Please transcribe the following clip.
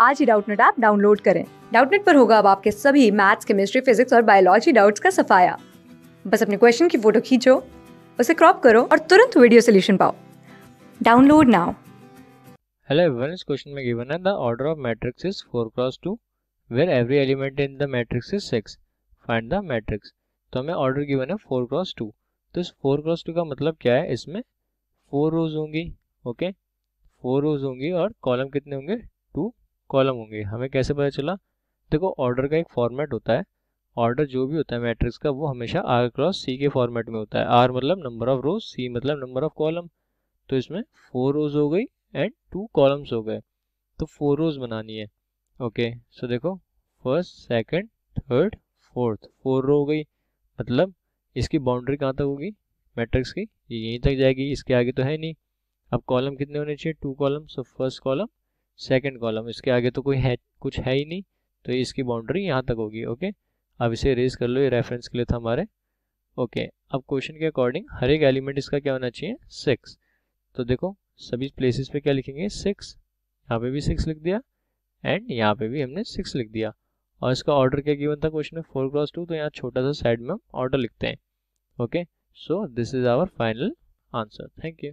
आज ही Doubtnut app download करें डाउटनेट पर होगा अब आपके सभी मैथ्स केमिस्ट्री फिजिक्स और बायोलॉजी डाउट्स का सफाया बस अपने क्वेश्चन की फोटो खींचो उसे क्रॉप करो और तुरंत वीडियो सोल्यूशन पाओ डाउनलोड नाउ हेलो एवरीवन इस क्वेश्चन में गिवन है the order of matrix is 4 cross 2 where every element in the matrix is 6 find the matrix तो हमें ऑर्डर गिवन है 4 क्रॉस 2 तो इस 4 क्रॉस 2 का मतलब क्या है इसमें 4 रोज होंगी ओके okay? 4 रोज होंगी और कॉलम कितने होंगे कॉलम होंगे हमें कैसे पता चला देखो ऑर्डर का एक फॉर्मेट होता है ऑर्डर जो भी होता है मैट्रिक्स का वो हमेशा आर क्रॉस सी के फॉर्मेट में होता है आर मतलब नंबर ऑफ रोज सी मतलब नंबर ऑफ कॉलम तो इसमें फोर रोज हो गई एंड टू कॉलम्स हो गए तो फोर रोज बनानी है ओके सो देखो first second third fourth four row हो गई मतलब इसकी बाउंड्री कहाँ तक होगी मैट्रिक्स की यहीं तक जाएगी इसके आगे तो है नहीं अब कॉलम कितने होने चाहिए two column so first column second column इसके आगे तो कोई है कुछ है ही नहीं तो इसकी बाउंड्री यहाँ तक होगी ओके अब इसे रेज कर लो ये रेफरेंस के लिए था हमारे ओके अब क्वेश्चन के अकॉर्डिंग हर एक एलिमेंट इसका क्या होना चाहिए सिक्स तो देखो सभी प्लेसेस पे क्या लिखेंगे सिक्स यहाँ पे भी सिक्स लिख दिया एंड यहाँ पे भी हमने सिक्स लिख दिया और इसका ऑर्डर क्या गिवन था क्वेश्चन में फोर क्रॉस टू तो यहाँ छोटा सा साइड में हम ऑर्डर लिखते हैं okay so this is our final answer thank you